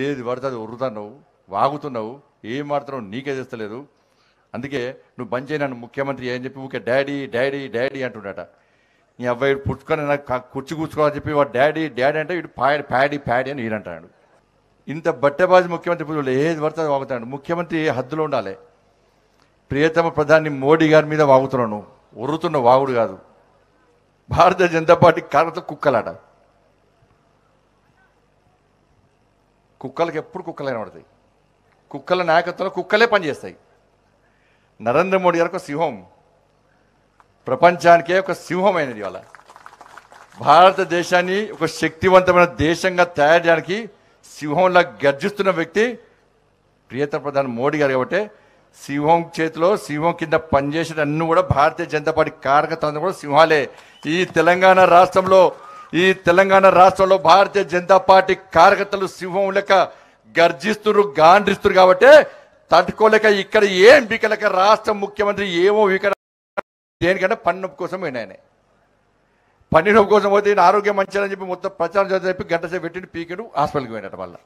ఏది పడితే అది ఉరుతున్నావు వాగుతున్నావు ఏం మాత్రం నీకే తెస్తలేదు అందుకే నువ్వు బంద్ చేయను ముఖ్యమంత్రి ఏం చెప్పి ఊకే డాడీ డాడీ డాడీ అంటున్నాట నీ అబ్బాయి పుట్టుకొని నాకు కుర్చీ కూర్చుకోవాలని చెప్పి వాడు డాడీ డాడీ అంటే ఇటు ప్యాడ్ ప్యాడీ ప్యాడీ అని ఈయనంటాడు ఇంత బట్టెబాజీ ముఖ్యమంత్రి పూజలు ఏది పడితే వాగుతాడు ముఖ్యమంత్రి హద్దులో ఉండాలి ప్రియతమ ప్రధాని మోడీ గారి మీద వాగుతున్నాను ఒర్రుతున్న వాగుడు కాదు భారతీయ జనతా పార్టీ కారణంతో కుక్కలాట కుక్కలకి ఎప్పుడు కుక్కలు కనబడతాయి కుక్కల నాయకత్వంలో కుక్కలే పనిచేస్తాయి నరేంద్ర మోడీ గారు ఒక సింహం ప్రపంచానికే ఒక సింహమైనది ఇవాళ భారతదేశాన్ని ఒక శక్తివంతమైన దేశంగా తయారు చేయడానికి సింహంలా గర్జిస్తున్న వ్యక్తి ప్రియత ప్రధాని మోడీ గారు కాబట్టి సింహం చేతిలో సింహం కింద పనిచేసిన అన్ని కూడా భారతీయ జనతా పార్టీ కారకత్వం కూడా సింహాలే ఈ తెలంగాణ రాష్ట్రంలో ఈ తెలంగాణ రాష్ట్రంలో భారతీయ జనతా పార్టీ కార్యకర్తలు సింహం లెక్క గర్జిస్తురు గాండ్రిస్తురు కాబట్టి తట్టుకోలేక ఇక్కడ ఏం బీకలేక రాష్ట్ర ముఖ్యమంత్రి ఏమో ఇక్కడ దేనికంటే పన్ను కోసం పోయిన ఆయన కోసం పోతే ఆరోగ్యం మంచిదని చెప్పి మొత్తం ప్రచారం చేసి చెప్పి గంట సేపు పెట్టిన పీకెడు హాస్పిటల్కి పోయినట్టు వల్ల